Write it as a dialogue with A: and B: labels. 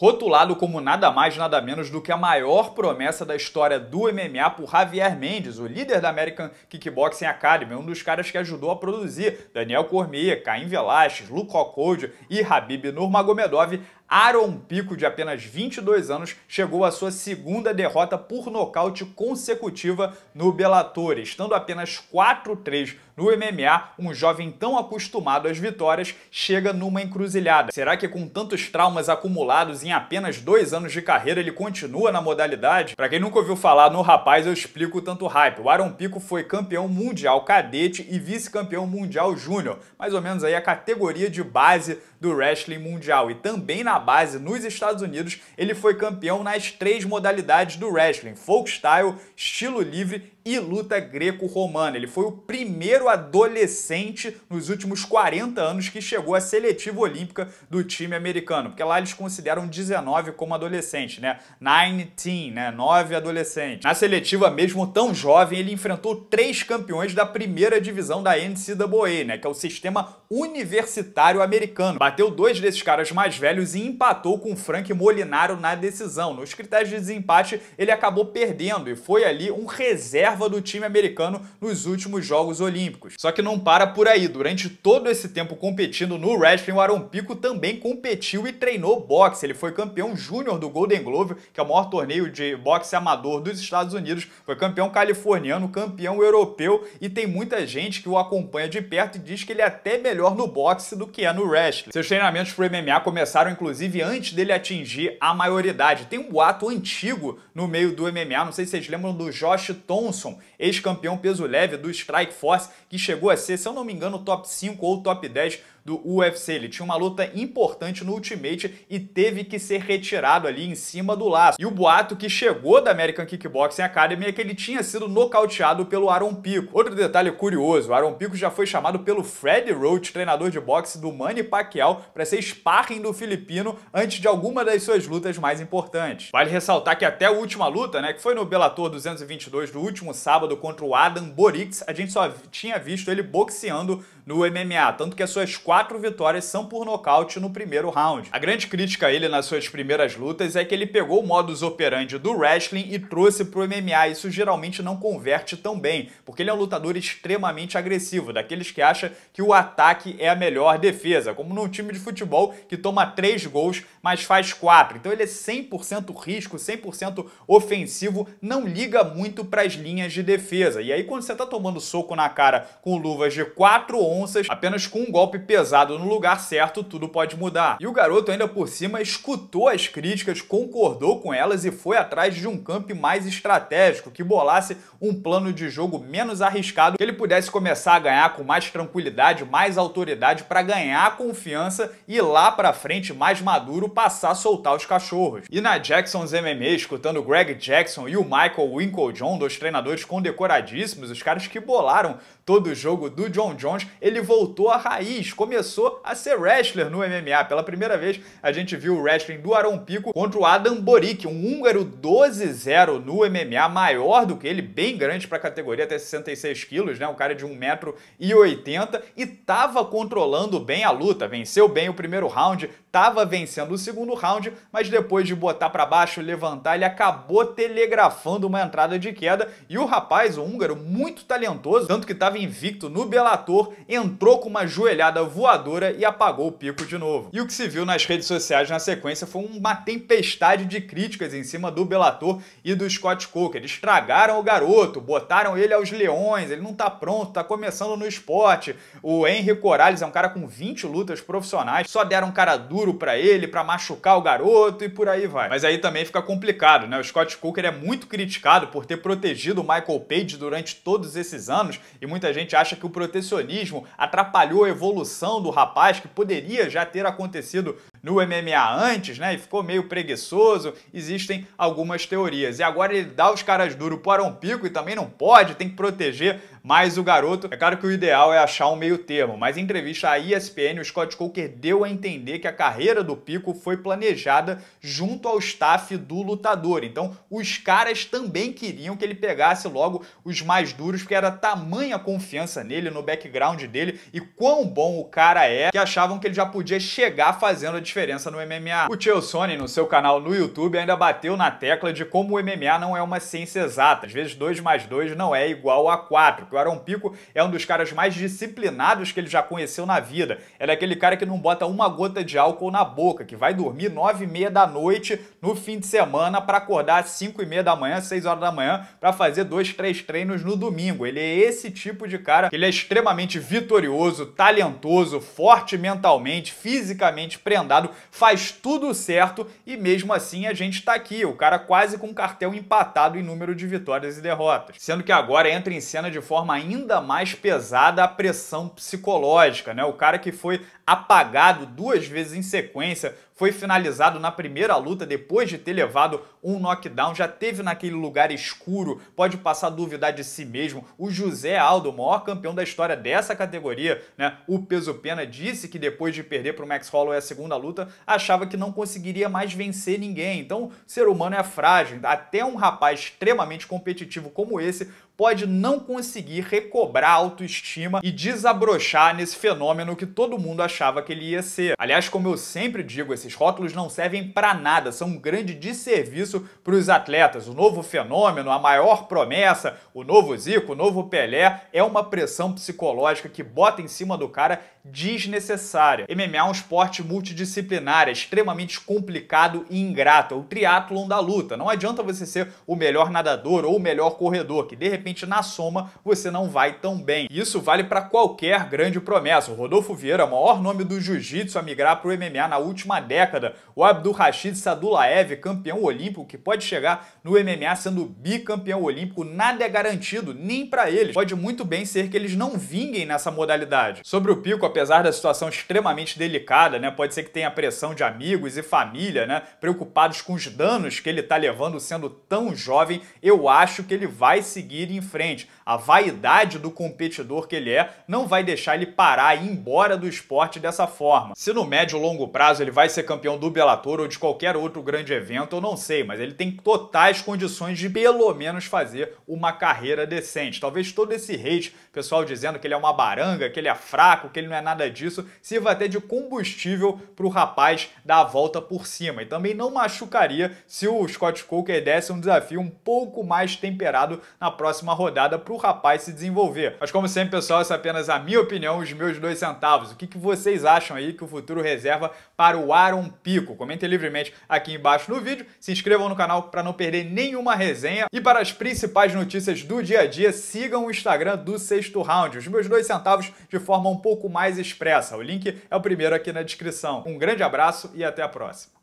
A: rotulado como nada mais nada menos do que a maior promessa da história do MMA por Javier Mendes, o líder da American Kickboxing Academy, um dos caras que ajudou a produzir Daniel Cormier, Caim Velasquez, Luke Rockhold e Habib Nurmagomedov Aaron Pico, de apenas 22 anos, chegou à sua segunda derrota por nocaute consecutiva no Bellator, estando apenas 4-3 no MMA, um jovem tão acostumado às vitórias chega numa encruzilhada. Será que com tantos traumas acumulados em apenas dois anos de carreira ele continua na modalidade? Para quem nunca ouviu falar no rapaz, eu explico tanto hype. O Aaron Pico foi campeão mundial cadete e vice-campeão mundial júnior, mais ou menos aí a categoria de base do wrestling mundial e também na base nos Estados Unidos, ele foi campeão nas três modalidades do wrestling: folk style, estilo livre e luta greco-romana. Ele foi o primeiro adolescente nos últimos 40 anos que chegou à seletiva olímpica do time americano, porque lá eles consideram 19 como adolescente, né? 19, né? 9 adolescentes. Na seletiva, mesmo tão jovem, ele enfrentou três campeões da primeira divisão da NCAA, né? Que é o sistema universitário americano. Bateu dois desses caras mais velhos e empatou com Frank Molinaro na decisão. Nos critérios de desempate, ele acabou perdendo e foi ali um reserva reserva do time americano nos últimos Jogos Olímpicos. Só que não para por aí, durante todo esse tempo competindo no wrestling, o Aaron Pico também competiu e treinou boxe. Ele foi campeão júnior do Golden Glove, que é o maior torneio de boxe amador dos Estados Unidos, foi campeão californiano, campeão europeu e tem muita gente que o acompanha de perto e diz que ele é até melhor no boxe do que é no wrestling. Seus treinamentos pro MMA começaram inclusive antes dele atingir a maioridade. Tem um boato antigo no meio do MMA, não sei se vocês lembram do Josh Thompson, Johnson, ex-campeão peso leve do Strike Force, que chegou a ser, se eu não me engano, top 5 ou top 10 do UFC. Ele tinha uma luta importante no Ultimate e teve que ser retirado ali em cima do laço. E o boato que chegou da American Kickboxing Academy é que ele tinha sido nocauteado pelo Aaron Pico. Outro detalhe curioso, o Aaron Pico já foi chamado pelo Fred Roach, treinador de boxe do Manny Pacquiao, para ser sparring do filipino antes de alguma das suas lutas mais importantes. Vale ressaltar que até a última luta, né, que foi no Bellator 222 do último sábado contra o Adam Borix, a gente só tinha visto ele boxeando no MMA, tanto que as suas quatro vitórias são por nocaute no primeiro round. A grande crítica a ele nas suas primeiras lutas é que ele pegou o modus operandi do wrestling e trouxe pro MMA, isso geralmente não converte tão bem, porque ele é um lutador extremamente agressivo, daqueles que acha que o ataque é a melhor defesa, como num time de futebol que toma três gols, mas faz quatro. Então ele é 100% risco, 100% ofensivo, não liga muito para as linhas de defesa. E aí quando você tá tomando soco na cara com luvas de 4 ou onças, apenas com um golpe pesado no lugar certo, tudo pode mudar. E o garoto ainda por cima escutou as críticas, concordou com elas e foi atrás de um camp mais estratégico, que bolasse um plano de jogo menos arriscado, que ele pudesse começar a ganhar com mais tranquilidade, mais autoridade para ganhar confiança e lá para frente mais maduro passar a soltar os cachorros. E na Jackson's MMA, escutando Greg Jackson e o Michael John, dois treinadores condecoradíssimos, os caras que bolaram todo o jogo do John Jones, ele voltou à raiz, começou a ser wrestler no MMA. Pela primeira vez, a gente viu o wrestling do Aaron Pico contra o Adam Boric, um húngaro 12-0 no MMA, maior do que ele, bem grande para a categoria, até 66 quilos, né? Um cara de 1,80m e tava controlando bem a luta, venceu bem o primeiro round, tava vencendo o segundo round, mas depois de botar para baixo, levantar, ele acabou telegrafando uma entrada de queda e o rapaz, o húngaro, muito talentoso, tanto que estava invicto no Bellator, entrou com uma joelhada voadora e apagou o pico de novo. E o que se viu nas redes sociais na sequência foi uma tempestade de críticas em cima do Bellator e do Scott Coker. Estragaram o garoto, botaram ele aos leões, ele não tá pronto, tá começando no esporte. O Henry Corales é um cara com 20 lutas profissionais, só deram um cara duro para ele, para machucar o garoto e por aí vai. Mas aí também fica complicado, né? O Scott Coker é muito criticado por ter protegido o Michael Page durante todos esses anos e muita gente acha que o protecionismo atrapalhou a evolução do rapaz, que poderia já ter acontecido no MMA antes, né? E ficou meio preguiçoso. Existem algumas teorias. E agora ele dá os caras duro pro um Pico e também não pode, tem que proteger mais o garoto. É claro que o ideal é achar um meio termo, mas em entrevista à ESPN, o Scott Coker deu a entender que a carreira do Pico foi planejada junto ao staff do lutador. Então, os caras também queriam que ele pegasse logo os mais duros, porque era tamanha confiança nele, no background dele e quão bom o cara é, que achavam que ele já podia chegar fazendo a diferença no MMA. O Tio Sony, no seu canal no YouTube, ainda bateu na tecla de como o MMA não é uma ciência exata. Às vezes 2 mais 2 não é igual a 4 porque o Aaron Pico é um dos caras mais disciplinados que ele já conheceu na vida. Ele é aquele cara que não bota uma gota de álcool na boca, que vai dormir nove e meia da noite no fim de semana para acordar às cinco e meia da manhã, seis horas da manhã, para fazer dois, três treinos no domingo. Ele é esse tipo de cara. Ele é extremamente vitorioso, talentoso, forte mentalmente, fisicamente prendado, faz tudo certo e mesmo assim a gente tá aqui. O cara quase com um cartel empatado em número de vitórias e derrotas. Sendo que agora entra em cena de forma forma ainda mais pesada a pressão psicológica, né? O cara que foi apagado duas vezes em sequência foi finalizado na primeira luta depois de ter levado um knockdown, já teve naquele lugar escuro, pode passar a duvidar de si mesmo. O José Aldo, o maior campeão da história dessa categoria, né? O peso pena disse que depois de perder para o Max Holloway a segunda luta, achava que não conseguiria mais vencer ninguém. Então, o ser humano é frágil, até um rapaz extremamente competitivo como esse pode não conseguir recobrar a autoestima e desabrochar nesse fenômeno que todo mundo achava que ele ia ser. Aliás, como eu sempre digo, esses esses rótulos não servem para nada, são um grande desserviço para os atletas. O novo fenômeno, a maior promessa, o novo Zico, o novo Pelé, é uma pressão psicológica que bota em cima do cara desnecessária. MMA é um esporte multidisciplinar, é extremamente complicado e ingrato, é o triatlon da luta. Não adianta você ser o melhor nadador ou o melhor corredor, que de repente na soma você não vai tão bem. Isso vale para qualquer grande promessa. O Rodolfo Vieira, maior nome do jiu-jitsu a migrar para o MMA na última década. O Abdul Rashid Sadulaev, campeão olímpico, que pode chegar no MMA sendo bicampeão olímpico, nada é garantido, nem para eles. Pode muito bem ser que eles não vinguem nessa modalidade. Sobre o pico, apesar da situação extremamente delicada, né? Pode ser que tenha pressão de amigos e família, né? Preocupados com os danos que ele está levando sendo tão jovem, eu acho que ele vai seguir em frente. A vaidade do competidor que ele é não vai deixar ele parar e ir embora do esporte dessa forma. Se no médio e longo prazo ele vai ser campeão do Bellator ou de qualquer outro grande evento, eu não sei, mas ele tem totais condições de pelo menos fazer uma carreira decente. Talvez todo esse hate, pessoal dizendo que ele é uma baranga, que ele é fraco, que ele não é é nada disso, sirva até de combustível para o rapaz dar a volta por cima. E também não machucaria se o Scott Coker desse um desafio um pouco mais temperado na próxima rodada para o rapaz se desenvolver. Mas como sempre, pessoal, essa é apenas a minha opinião, os meus dois centavos. O que, que vocês acham aí que o futuro reserva para o Aaron Pico? Comentem livremente aqui embaixo no vídeo, se inscrevam no canal para não perder nenhuma resenha e para as principais notícias do dia a dia, sigam o Instagram do Sexto Round. Os meus dois centavos de forma um pouco mais mais expressa. O link é o primeiro aqui na descrição. Um grande abraço e até a próxima.